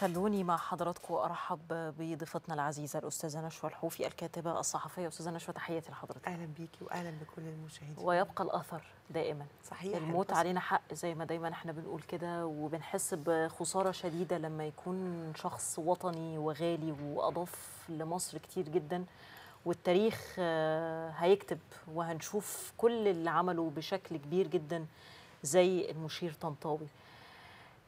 خلوني مع حضراتكم ارحب بضيفتنا العزيزه الاستاذه نشوى الحوفي الكاتبه الصحفيه استاذه نشوى تحياتي لحضرتك اهلا بيكي واهلا بكل المشاهدين ويبقى الاثر دائما صحيح الموت علينا حق زي ما دايما احنا بنقول كده وبنحس بخساره شديده لما يكون شخص وطني وغالي واضاف لمصر كتير جدا والتاريخ آه، هيكتب وهنشوف كل اللي عمله بشكل كبير جدا زي المشير طنطاوي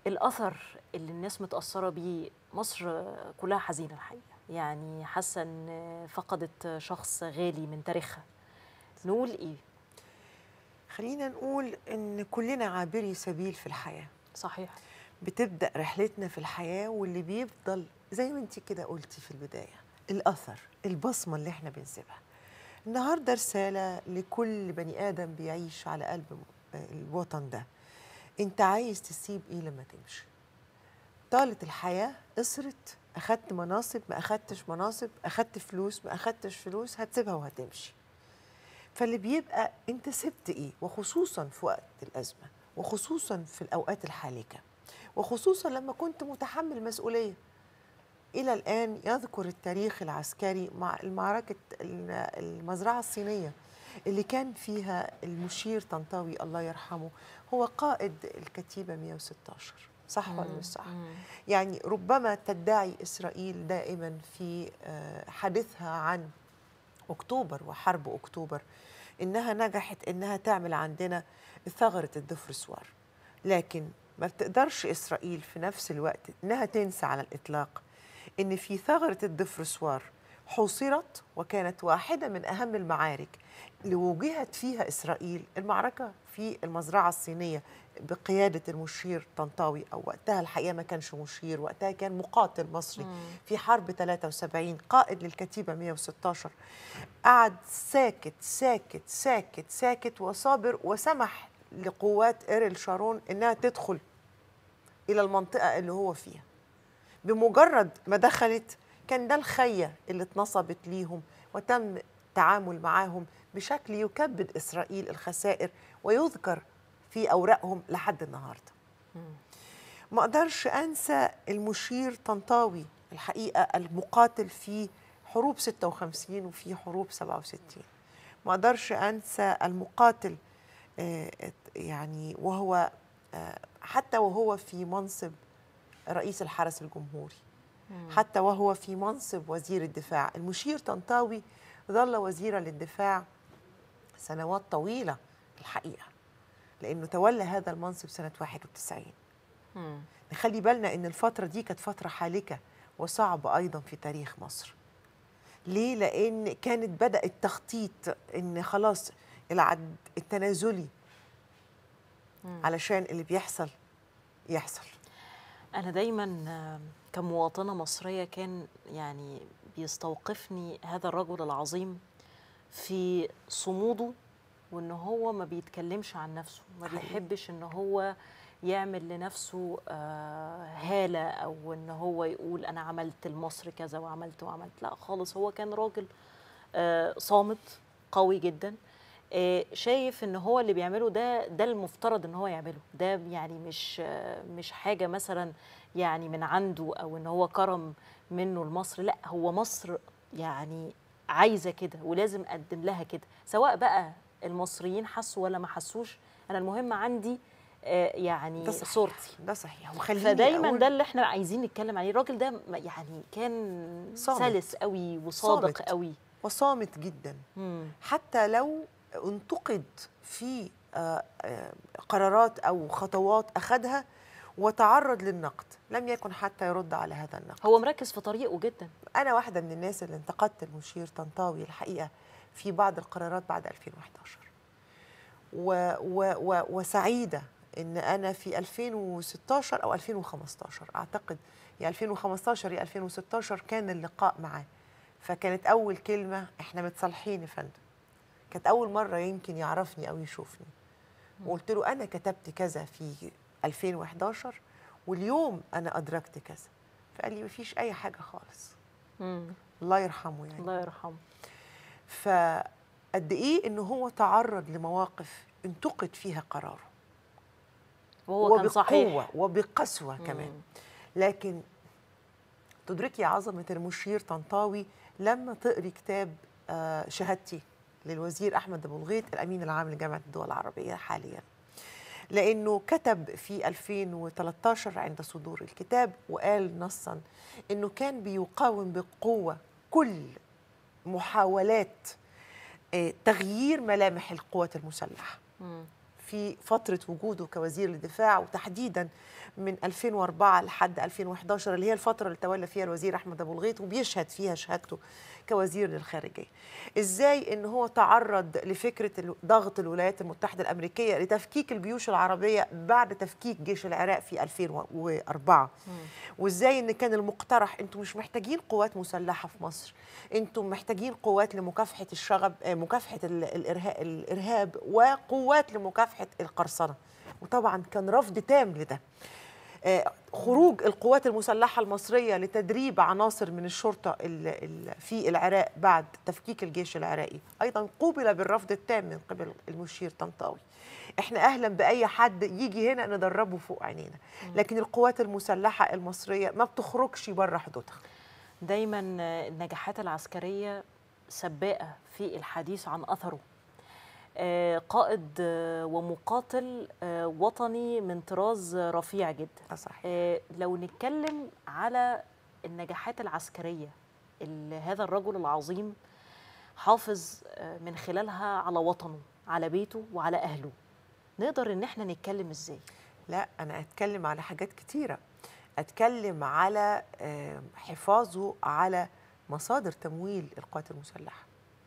الاثر اللي الناس متاثره بيه مصر كلها حزينه الحقيقه يعني حاسه ان فقدت شخص غالي من تاريخها نقول ايه خلينا نقول ان كلنا عابري سبيل في الحياه صحيح بتبدا رحلتنا في الحياه واللي بيفضل زي ما انت كده قلتي في البدايه الاثر البصمه اللي احنا بنسيبها النهارده رساله لكل بني ادم بيعيش على قلب الوطن ده انت عايز تسيب ايه لما تمشي طالت الحياه قصرت اخدت مناصب ما اخدتش مناصب اخدت فلوس ما اخدتش فلوس هتسيبها وهتمشي فاللي بيبقى انت سبت ايه وخصوصا في وقت الازمه وخصوصا في الاوقات الحالكه وخصوصا لما كنت متحمل مسؤوليه الى الان يذكر التاريخ العسكري مع المعركه المزرعه الصينيه اللي كان فيها المشير طنطاوي الله يرحمه هو قائد الكتيبة 116 صح ولا مش صح؟ يعني ربما تدعي إسرائيل دائما في آه، حديثها عن أكتوبر وحرب أكتوبر إنها نجحت إنها تعمل عندنا ثغرة الدفر سوار لكن ما بتقدرش إسرائيل في نفس الوقت إنها تنسى على الإطلاق إن في ثغرة الدفر سوار حوصرت وكانت واحدة من أهم المعارك اللي وجهت فيها إسرائيل المعركة في المزرعة الصينية بقيادة المشير طنطاوي أو وقتها الحقيقة ما كانش مشير وقتها كان مقاتل مصري مم. في حرب 73 قائد للكتيبة 116 قعد ساكت ساكت ساكت ساكت وصابر وسمح لقوات إيرل شارون إنها تدخل إلى المنطقة اللي هو فيها بمجرد ما دخلت كان ده الخية اللي اتنصبت ليهم وتم التعامل معاهم بشكل يكبد إسرائيل الخسائر ويذكر في أوراقهم لحد النهاردة ما أقدرش أنسى المشير طنطاوي الحقيقة المقاتل في حروب 56 وفي حروب 67 ما أقدرش أنسى المقاتل آه، يعني وهو آه، حتى وهو في منصب رئيس الحرس الجمهوري حتى وهو في منصب وزير الدفاع المشير طنطاوي ظل وزيرا للدفاع سنوات طويلة الحقيقة لأنه تولى هذا المنصب سنة 91 نخلي بالنا أن الفترة دي كانت فترة حالكة وصعبة أيضا في تاريخ مصر ليه؟ لأن كانت بدأ التخطيط أن خلاص العد التنازلي علشان اللي بيحصل يحصل أنا دايما كمواطنة مصرية كان يعني بيستوقفني هذا الرجل العظيم في صموده وإن هو ما بيتكلمش عن نفسه ما بيحبش إن هو يعمل لنفسه آه، هالة أو إن هو يقول أنا عملت لمصر كذا وعملت وعملت لا خالص هو كان راجل آه، صامت قوي جداً آه، شايف ان هو اللي بيعمله ده ده المفترض ان هو يعمله ده يعني مش مش حاجه مثلا يعني من عنده او ان هو كرم منه لمصر لا هو مصر يعني عايزه كده ولازم اقدم لها كده سواء بقى المصريين حسوا ولا ما حسوش انا المهم عندي آه، يعني ده صحيح. صورتي ده صحيح وخليني فدايما أقول... ده اللي احنا عايزين نتكلم عليه الراجل ده يعني كان صامت. سلس قوي وصادق صامت. قوي وصامت جدا مم. حتى لو انتقد في آه، آه، قرارات أو خطوات أخذها وتعرض للنقد لم يكن حتى يرد على هذا النقد هو مركز في طريقه جدا أنا واحدة من الناس اللي انتقدت المشير طنطاوي الحقيقة في بعض القرارات بعد 2011 و و و وسعيدة ان انا في 2016 او 2015 اعتقد يا 2015 يا 2016 كان اللقاء معاه فكانت اول كلمه احنا متصالحين يا فندم كانت اول مره يمكن يعرفني او يشوفني وقلت له انا كتبت كذا في 2011 واليوم انا ادركت كذا فقال لي مفيش اي حاجه خالص الله يرحمه يعني الله يرحمه فقد ايه ان هو تعرض لمواقف انتقد فيها قراره وهو كان صحيح وبقسوه مم. كمان لكن تدركي عظمه المشير طنطاوي لما تقري كتاب آه، شهادتي للوزير أحمد أبو الغيط الأمين العام لجامعة الدول العربية حاليا لأنه كتب في 2013 عند صدور الكتاب وقال نصا أنه كان بيقاوم بقوة كل محاولات آه، تغيير ملامح القوات المسلحة في فترة وجوده كوزير الدفاع وتحديدا من 2004 لحد 2011 اللي هي الفترة اللي تولى فيها الوزير أحمد أبو الغيط وبيشهد فيها شهادته كوزير للخارجيه ازاي ان هو تعرض لفكره ضغط الولايات المتحده الامريكيه لتفكيك الجيوش العربيه بعد تفكيك جيش العراق في 2004 وازاي ان كان المقترح انتم مش محتاجين قوات مسلحه في مصر انتم محتاجين قوات لمكافحه الشغب آه، مكافحه الارهاب وقوات لمكافحه القرصنه وطبعا كان رفض تام لده خروج القوات المسلحة المصرية لتدريب عناصر من الشرطة في العراق بعد تفكيك الجيش العراقي أيضا قوبل بالرفض التام من قبل المشير طنطاوي احنا أهلا بأي حد يجي هنا ندربه فوق عينينا لكن القوات المسلحة المصرية ما بتخرجش بره حدودها دايما النجاحات العسكرية سباقة في الحديث عن أثره آه، قائد آه، ومقاتل آه، وطني من طراز رفيع جدا صحيح. لو نتكلم على النجاحات العسكرية اللي هذا الرجل العظيم حافظ من خلالها على وطنه على بيته وعلى أهله نقدر ان احنا نتكلم ازاي لا انا اتكلم على حاجات كتيره اتكلم على حفاظه على مصادر تمويل القوات المسلحه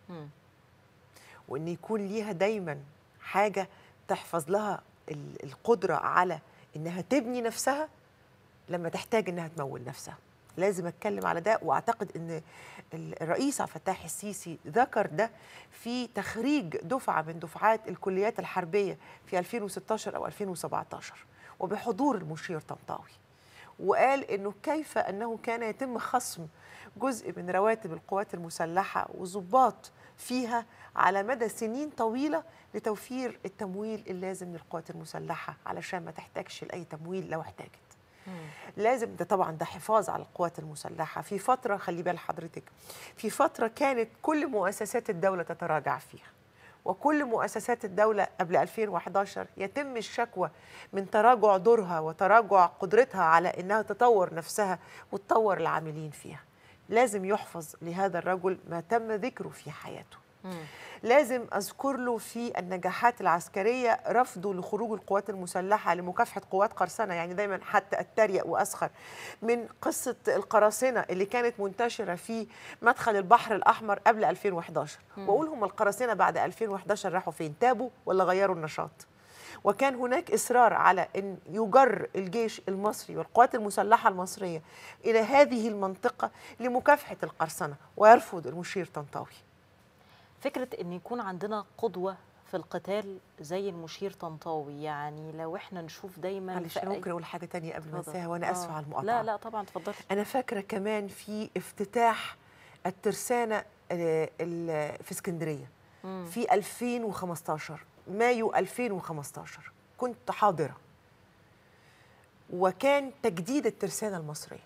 م. وان يكون ليها دايما حاجه تحفظ لها القدره على انها تبني نفسها لما تحتاج انها تمول نفسها لازم اتكلم على ده واعتقد ان الرئيس عبد الفتاح السيسي ذكر ده في تخريج دفعه من دفعات الكليات الحربيه في 2016 او 2017 وبحضور المشير طنطاوي وقال انه كيف انه كان يتم خصم جزء من رواتب القوات المسلحه وظباط فيها على مدى سنين طويلة لتوفير التمويل اللازم للقوات المسلحة علشان ما تحتاجش لأي تمويل لو احتاجت لازم ده طبعا ده حفاظ على القوات المسلحة في فترة خلي بال حضرتك في فترة كانت كل مؤسسات الدولة تتراجع فيها وكل مؤسسات الدولة قبل 2011 يتم الشكوى من تراجع دورها وتراجع قدرتها على أنها تطور نفسها وتطور العاملين فيها لازم يحفظ لهذا الرجل ما تم ذكره في حياته لازم أذكر له في النجاحات العسكرية رفضه لخروج القوات المسلحة لمكافحة قوات قرصنة يعني دايما حتى أتريق وأسخر من قصة القراصنة اللي كانت منتشرة في مدخل البحر الأحمر قبل 2011 وأقول هم القراصنة بعد 2011 راحوا فين تابوا ولا غيروا النشاط وكان هناك إصرار على أن يجر الجيش المصري والقوات المسلحة المصرية إلى هذه المنطقة لمكافحة القرصنة ويرفض المشير طنطاوي فكرة أن يكون عندنا قدوة في القتال زي المشير طنطاوي يعني لو احنا نشوف دايما معلش انا ممكن اقول حاجه ثانيه قبل ما انساها وانا اسفه آه. على المقاطعه لا لا طبعا اتفضلي انا فاكره كمان في افتتاح آه، الترسانه آه، في اسكندريه في 2015 مايو 2015 كنت حاضرة وكان تجديد الترسانة المصرية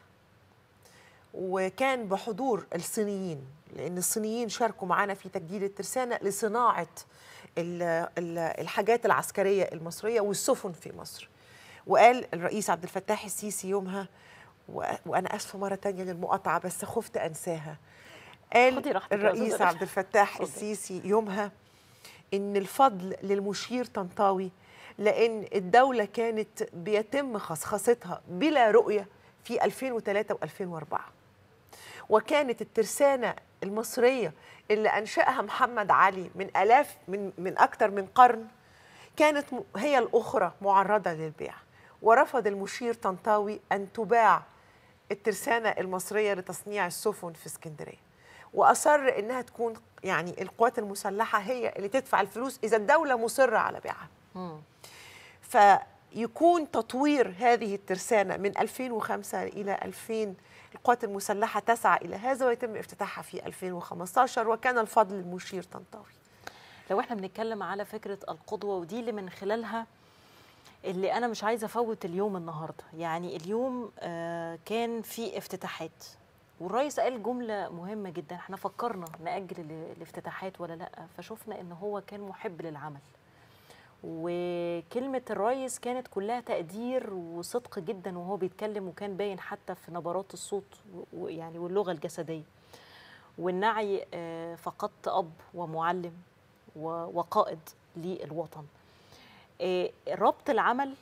وكان بحضور الصينيين لأن الصينيين شاركوا معانا في تجديد الترسانة لصناعة الحاجات العسكرية المصرية والسفن في مصر وقال الرئيس عبد الفتاح السيسي يومها وأنا أسفة مرة تانية للمقاطعة بس خفت أنساها قال الرئيس عبد الفتاح السيسي يومها ان الفضل للمشير طنطاوي لان الدوله كانت بيتم خصخصتها بلا رؤيه في 2003 و2004 وكانت الترسانه المصريه اللي انشاها محمد علي من الاف من من اكثر من قرن كانت هي الاخرى معرضه للبيع ورفض المشير طنطاوي ان تباع الترسانه المصريه لتصنيع السفن في اسكندريه واصر انها تكون يعني القوات المسلحه هي اللي تدفع الفلوس اذا الدوله مصره على بيعها فيكون تطوير هذه الترسانه من 2005 الى 2000 القوات المسلحه تسعى الى هذا ويتم افتتاحها في 2015 وكان الفضل المشير طنطاوي لو احنا بنتكلم على فكره القدوه ودي اللي من خلالها اللي انا مش عايزه افوت اليوم النهارده يعني اليوم آه، كان في افتتاحات والرئيس قال جمله مهمه جدا احنا فكرنا ناجل الافتتاحات ولا لا فشفنا ان هو كان محب للعمل وكلمه الرئيس كانت كلها تقدير وصدق جدا وهو بيتكلم وكان باين حتى في نبرات الصوت يعني واللغه الجسديه والنعي آه، فقدت اب ومعلم وقائد للوطن آه، ربط العمل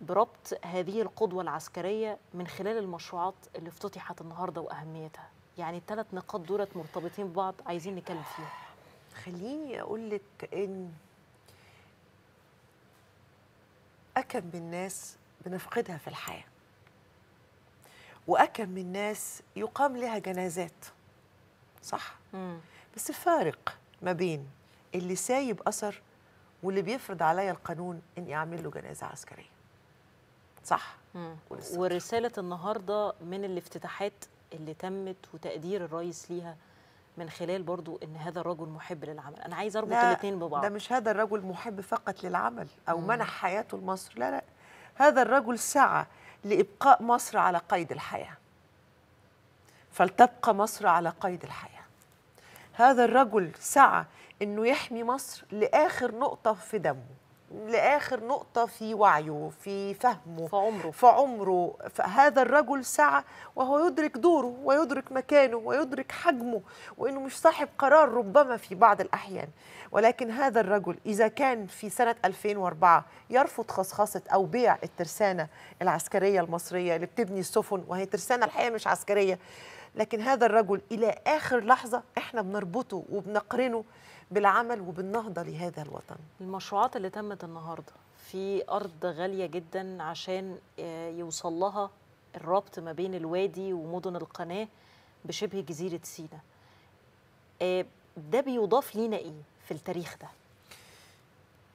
بربط هذه القدوة العسكرية من خلال المشروعات اللي افتتحت النهاردة وأهميتها يعني الثلاث نقاط دولت مرتبطين ببعض عايزين نتكلم فيهم خليني أقول لك إن أكم من الناس بنفقدها في الحياة وأكم من الناس يقام لها جنازات صح؟ مم. بس الفارق ما بين اللي سايب أثر واللي بيفرض عليا القانون إني أعمل له جنازة عسكرية صح ورسالة, النهاردة من الافتتاحات اللي تمت وتقدير الرئيس ليها من خلال برضو ان هذا الرجل محب للعمل انا عايز اربط الاثنين ببعض ده مش هذا الرجل محب فقط للعمل او مم. منح حياته لمصر لا لا هذا الرجل سعى لابقاء مصر على قيد الحياه فلتبقى مصر على قيد الحياه هذا الرجل سعى انه يحمي مصر لاخر نقطه في دمه لاخر نقطه في وعيه في فهمه في عمره في عمره فهذا الرجل سعى وهو يدرك دوره ويدرك مكانه ويدرك حجمه وانه مش صاحب قرار ربما في بعض الاحيان ولكن هذا الرجل اذا كان في سنه 2004 يرفض خصخصه او بيع الترسانه العسكريه المصريه اللي بتبني السفن وهي ترسانه الحقيقه مش عسكريه لكن هذا الرجل الى اخر لحظه احنا بنربطه وبنقرنه بالعمل وبالنهضه لهذا الوطن. المشروعات اللي تمت النهارده في ارض غاليه جدا عشان آه، يوصل لها الربط ما بين الوادي ومدن القناه بشبه جزيره سينا. آه، ده بيضاف لينا ايه في التاريخ ده؟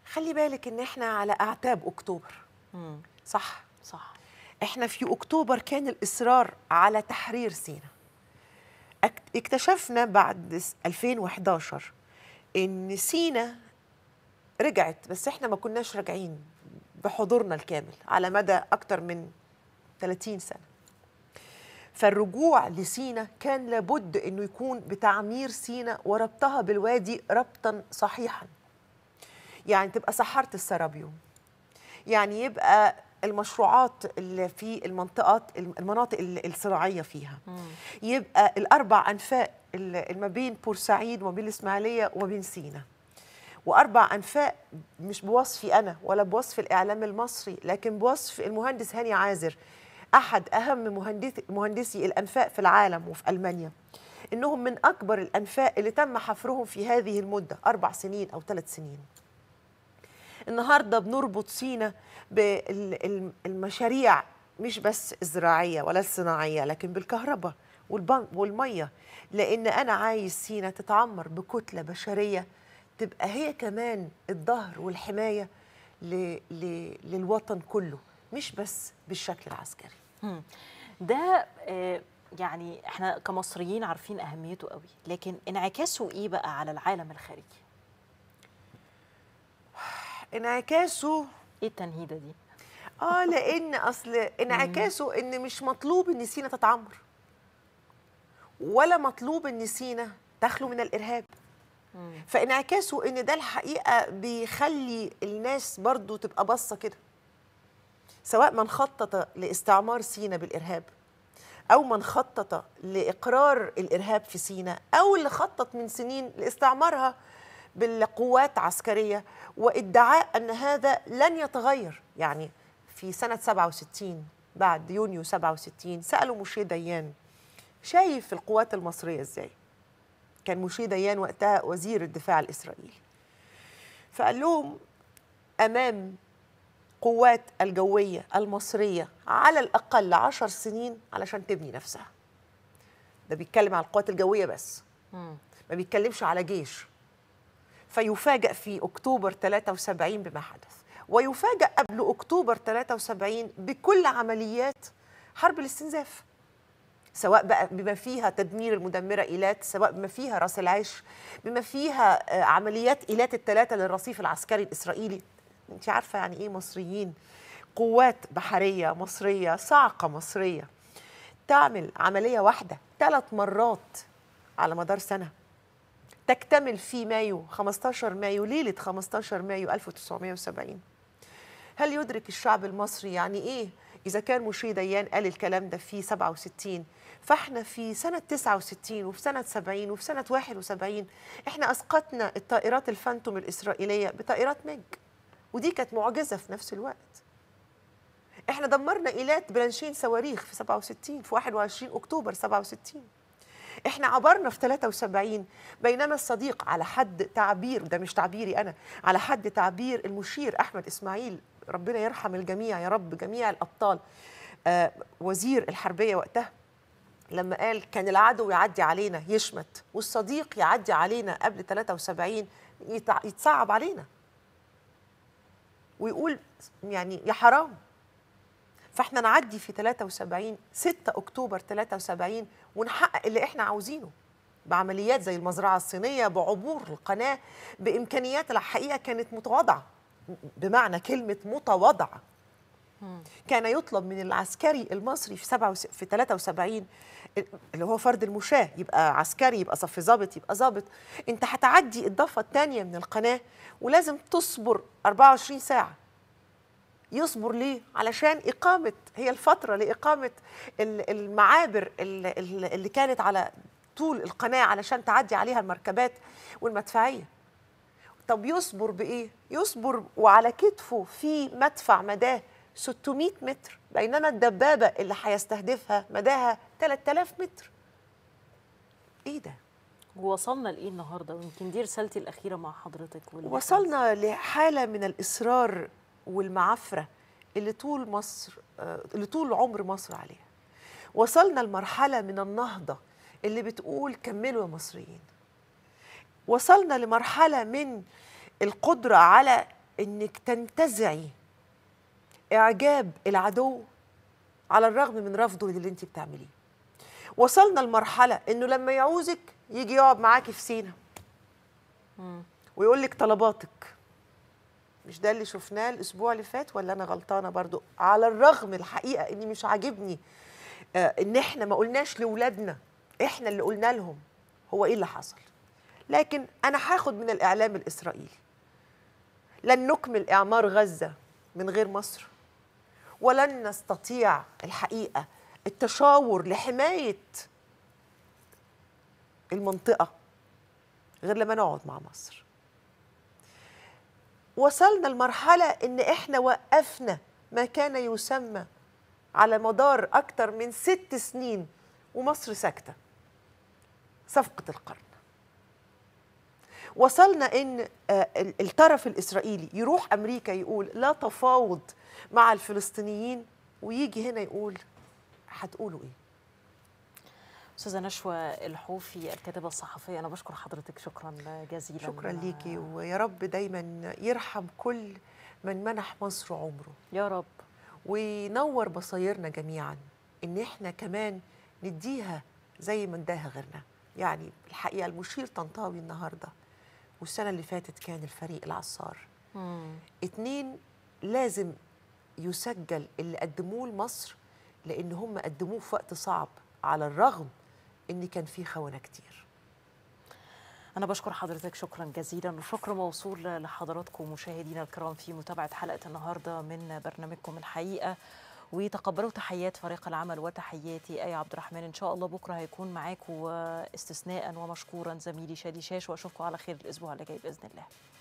خلي بالك ان احنا على اعتاب اكتوبر. مم. صح؟ صح. احنا في اكتوبر كان الاصرار على تحرير سينا. اكتشفنا بعد 2011 ان سينا رجعت بس احنا ما كناش راجعين بحضورنا الكامل على مدى اكتر من 30 سنه فالرجوع لسينا كان لابد انه يكون بتعمير سينا وربطها بالوادي ربطا صحيحا يعني تبقى سحرت السرابيوم يعني يبقى المشروعات اللي في المنطقه المناطق الصناعيه فيها مم. يبقى الاربع انفاق اللي ما بين بورسعيد وما بين الاسماعيليه وما بين سينا واربع انفاق مش بوصفي انا ولا بوصف الاعلام المصري لكن بوصف المهندس هاني عازر احد اهم مهندس مهندسي الانفاق في العالم وفي المانيا انهم من اكبر الانفاق اللي تم حفرهم في هذه المده اربع سنين او ثلاث سنين النهارده بنربط سينا بالمشاريع مش بس الزراعيه ولا الصناعيه لكن بالكهرباء والميه لان انا عايز سينا تتعمر بكتله بشريه تبقى هي كمان الظهر والحمايه للوطن كله مش بس بالشكل العسكري ده آه، يعني احنا كمصريين عارفين اهميته قوي لكن انعكاسه ايه بقى على العالم الخارجي انعكاسه ايه التنهيده دي اه لان اصل انعكاسه ان مش مطلوب ان سينا تتعمر ولا مطلوب ان سينا تخلو من الارهاب فانعكاسه ان ده الحقيقه بيخلي الناس برضو تبقى باصه كده سواء من خطط لاستعمار سينا بالارهاب او من خطط لاقرار الارهاب في سينا او اللي خطط من سنين لاستعمارها بالقوات عسكرية وادعاء أن هذا لن يتغير يعني في سنة 67 بعد يونيو 67 سألوا مشي ديان شايف القوات المصرية إزاي؟ كان مشي ديان وقتها وزير الدفاع الإسرائيلي فقال لهم أمام قوات الجوية المصرية على الأقل عشر سنين علشان تبني نفسها ده بيتكلم على القوات الجوية بس ما بيتكلمش على جيش فيفاجأ في أكتوبر 73 بما حدث ويفاجأ قبل أكتوبر 73 بكل عمليات حرب الاستنزاف سواء بقى بما فيها تدمير المدمرة إيلات سواء بما فيها راس العيش بما فيها آه، عمليات إيلات الثلاثة للرصيف العسكري الإسرائيلي أنت عارفة يعني إيه مصريين قوات بحرية مصرية صاعقة مصرية تعمل عملية واحدة ثلاث مرات على مدار سنة تكتمل في مايو 15 مايو ليلة 15 مايو 1970 هل يدرك الشعب المصري يعني إيه إذا كان مشي ديان قال الكلام ده في 67 فإحنا في سنة 69 وفي سنة 70 وفي سنة 71 إحنا أسقطنا الطائرات الفانتوم الإسرائيلية بطائرات ميج ودي كانت معجزة في نفس الوقت إحنا دمرنا إيلات بلانشين صواريخ في 67 في 21 أكتوبر 67 احنا عبرنا في 73 بينما الصديق على حد تعبير ده مش تعبيري انا على حد تعبير المشير احمد اسماعيل ربنا يرحم الجميع يا رب جميع الابطال آه وزير الحربيه وقتها لما قال كان العدو يعدي علينا يشمت والصديق يعدي علينا قبل 73 يتصعب علينا ويقول يعني يا حرام فاحنا نعدي في 73 6 اكتوبر 73 ونحقق اللي احنا عاوزينه بعمليات زي المزرعه الصينيه بعبور القناه بامكانيات الحقيقه كانت متواضعه بمعنى كلمه متواضعه كان يطلب من العسكري المصري في سبعة وس... في 73 اللي هو فرد المشاة يبقى عسكري يبقى صف ظابط يبقى ظابط انت هتعدي الضفه الثانيه من القناه ولازم تصبر 24 ساعه يصبر ليه علشان إقامة هي الفترة لإقامة المعابر اللي كانت على طول القناة علشان تعدي عليها المركبات والمدفعية طب يصبر بإيه؟ يصبر وعلى كتفه في مدفع مداه 600 متر بينما الدبابة اللي هيستهدفها مداها 3000 متر ايه ده؟ وصلنا لايه النهارده؟ ويمكن دي رسالتي الاخيره مع حضرتك وصلنا لحاله من الاصرار والمعفرة اللي طول مصر آه، اللي طول عمر مصر عليها وصلنا لمرحلة من النهضة اللي بتقول كملوا يا مصريين وصلنا لمرحلة من القدرة على انك تنتزعي اعجاب العدو على الرغم من رفضه للي انت بتعمليه وصلنا لمرحله انه لما يعوزك يجي يقعد معاكي في سينا ويقول لك طلباتك مش ده اللي شفناه الاسبوع اللي فات ولا انا غلطانه برضو على الرغم الحقيقه اني مش عاجبني آه، ان احنا ما قلناش لاولادنا احنا اللي قلنا لهم هو ايه اللي حصل لكن انا هاخد من الاعلام الاسرائيلي لن نكمل اعمار غزه من غير مصر ولن نستطيع الحقيقه التشاور لحمايه المنطقه غير لما نقعد مع مصر وصلنا لمرحلة إن إحنا وقفنا ما كان يسمى على مدار أكتر من ست سنين ومصر ساكتة صفقة القرن وصلنا إن آه، الطرف الإسرائيلي يروح أمريكا يقول لا تفاوض مع الفلسطينيين ويجي هنا يقول هتقولوا إيه استاذه نشوى الحوفي الكاتبه الصحفيه انا بشكر حضرتك شكرا جزيلا شكرا ليكي ويا رب دايما يرحم كل من منح مصر عمره يا رب وينور بصايرنا جميعا ان احنا كمان نديها زي ما اداها غيرنا يعني الحقيقه المشير طنطاوي النهارده والسنه اللي فاتت كان الفريق العصار مم. اتنين لازم يسجل اللي قدموه لمصر لان هم قدموه في وقت صعب على الرغم ان كان في خونه كتير أنا بشكر حضرتك شكرا جزيلا وشكر موصول لحضراتكم مشاهدينا الكرام في متابعة حلقة النهاردة من برنامجكم الحقيقة وتقبلوا تحيات فريق العمل وتحياتي اي عبد الرحمن إن شاء الله بكرة هيكون معاكم آه، استثناء ومشكورا زميلي شادي شاش وأشوفكم على خير الأسبوع اللي جاي بإذن الله